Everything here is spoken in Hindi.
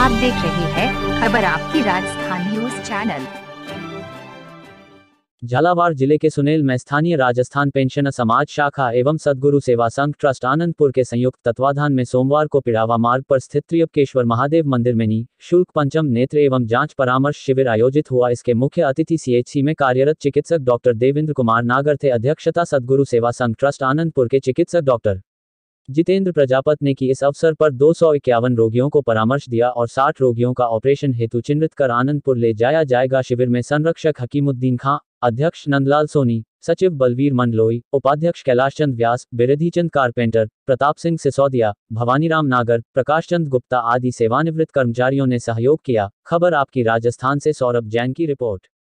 आप देख रहे हैं खबर आपकी राजस्थान न्यूज चैनल झालावाड़ जिले के सुनेल में स्थानीय राजस्थान पेंशन समाज शाखा एवं सदगुरु सेवा संघ ट्रस्ट आनंदपुर के संयुक्त तत्वाधान में सोमवार को पिड़ावा मार्ग पर स्थित त्रियपकेश्वर महादेव मंदिर में नी शुल्क पंचम नेत्र एवं जांच परामर्श शिविर आयोजित हुआ इसके मुख्य अतिथि सीएचसी में कार्यरत चिकित्सक डॉक्टर देवेंद्र कुमार नागर थे अध्यक्षता सदगुरु सेवा संघ ट्रस्ट आनंदपुर के चिकित्सक डॉक्टर जितेंद्र प्रजापत ने की इस अवसर पर दो रोगियों को परामर्श दिया और 60 रोगियों का ऑपरेशन हेतु चिन्हित कर आनंदपुर ले जाया जाएगा शिविर में संरक्षक हकीमुद्दीन खां अध्यक्ष नंदलाल सोनी सचिव बलवीर मंडलोई उपाध्यक्ष कैलाश चंद व्यास बिरधिचंद कारपेंटर प्रताप सिंह सिसोदिया भवानीराम नागर प्रकाश चंद गुप्ता आदि सेवानिवृत्त कर्मचारियों ने सहयोग किया खबर आपकी राजस्थान से सौरभ जैन की रिपोर्ट